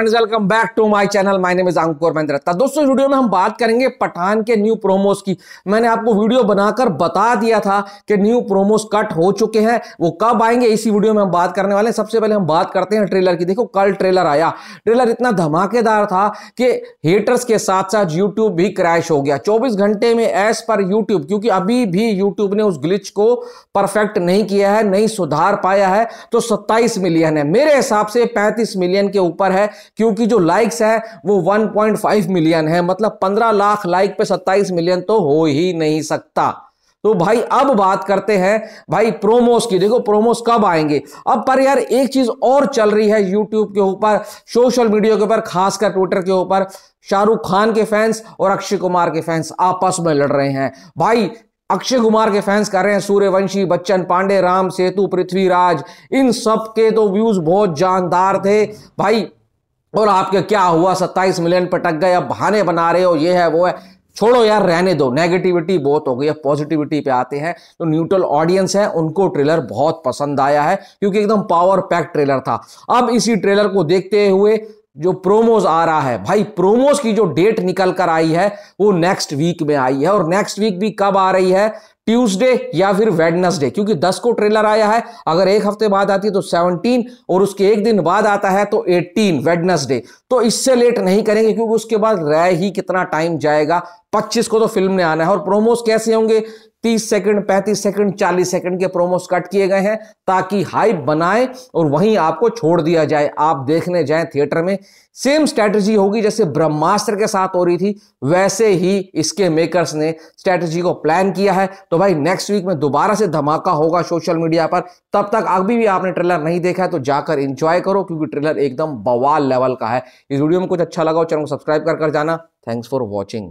welcome back to my channel my name is Ankur Mahindrata दोस्तों video में हम बात करेंगे पठान के न्यू प्रोमोस की मैंने आपको वीडियो बनाकर बता दिया था कि न्यू प्रोमोस कट हो चुके हैं वो कब आएंगे इसी वीडियो में हम बात करने वाले हैं सबसे पहले हम बात करते हैं ट्रेलर की देखो कल ट्रेलर आया ट्रेलर इतना धमाकेदार था कि हेटर्स के साथ साथ यूट्यूब भी क्रैश हो गया चौबीस घंटे में एज पर यूट्यूब क्योंकि अभी भी यूट्यूब ने उस ग्लिच को परफेक्ट नहीं किया है नहीं सुधार पाया है तो सत्ताईस मिलियन है मेरे हिसाब से पैंतीस मिलियन के ऊपर है क्योंकि जो लाइक्स है वो 1.5 मिलियन है मतलब 15 लाख लाइक पे 27 मिलियन तो हो ही नहीं सकता तो भाई अब बात करते हैं भाई प्रोमोस की देखो प्रोमोस कब आएंगे अब पर यार एक चीज और चल रही है यूट्यूब के ऊपर सोशल मीडिया के ऊपर खासकर ट्विटर के ऊपर शाहरुख खान के फैंस और अक्षय कुमार के फैंस आपस में लड़ रहे हैं भाई अक्षय कुमार के फैंस कर रहे हैं सूर्यवंशी बच्चन पांडे राम सेतु पृथ्वीराज इन सब के तो व्यूज बहुत जानदार थे भाई और आपके क्या हुआ सत्ताईस मिलियन पटक गए अब बहाने बना रहे हो ये है वो है छोड़ो यार रहने दो नेगेटिविटी बहुत हो गई है पॉजिटिविटी पे आते हैं तो न्यूट्रल ऑडियंस है उनको ट्रेलर बहुत पसंद आया है क्योंकि एकदम पावर पैक ट्रेलर था अब इसी ट्रेलर को देखते हुए जो प्रोमोज आ रहा है भाई प्रोमोज की जो डेट निकल कर आई है वो नेक्स्ट वीक में आई है और नेक्स्ट वीक भी कब आ रही है ट्यूसडे या फिर वेडनसडे क्योंकि 10 को ट्रेलर आया है अगर एक हफ्ते बाद आती है तो 17 और उसके एक दिन बाद आता है तो 18 वेडनसडे तो इससे लेट नहीं करेंगे क्योंकि उसके बाद रह ही कितना टाइम जाएगा 25 को तो फिल्म ने आना है और प्रोमोस कैसे होंगे 30 सेकंड 35 सेकंड 40 सेकंड के प्रोमोस कट किए गए हैं ताकि हाइप बनाए और वहीं आपको छोड़ दिया जाए आप देखने जाएं थिएटर में सेम स्ट्रैटेजी होगी जैसे ब्रह्मास्त्र के साथ हो रही थी वैसे ही इसके मेकर्स ने स्ट्रैटेजी को प्लान किया है तो भाई नेक्स्ट वीक में दोबारा से धमाका होगा सोशल मीडिया पर तब तक अभी भी आपने ट्रेलर नहीं देखा है तो जाकर इंजॉय करो क्योंकि ट्रेलर एकदम बवाल लेवल का है इस वीडियो में कुछ अच्छा लगा हो चैनल को सब्सक्राइब कर कर जाना थैंक्स फॉर वॉचिंग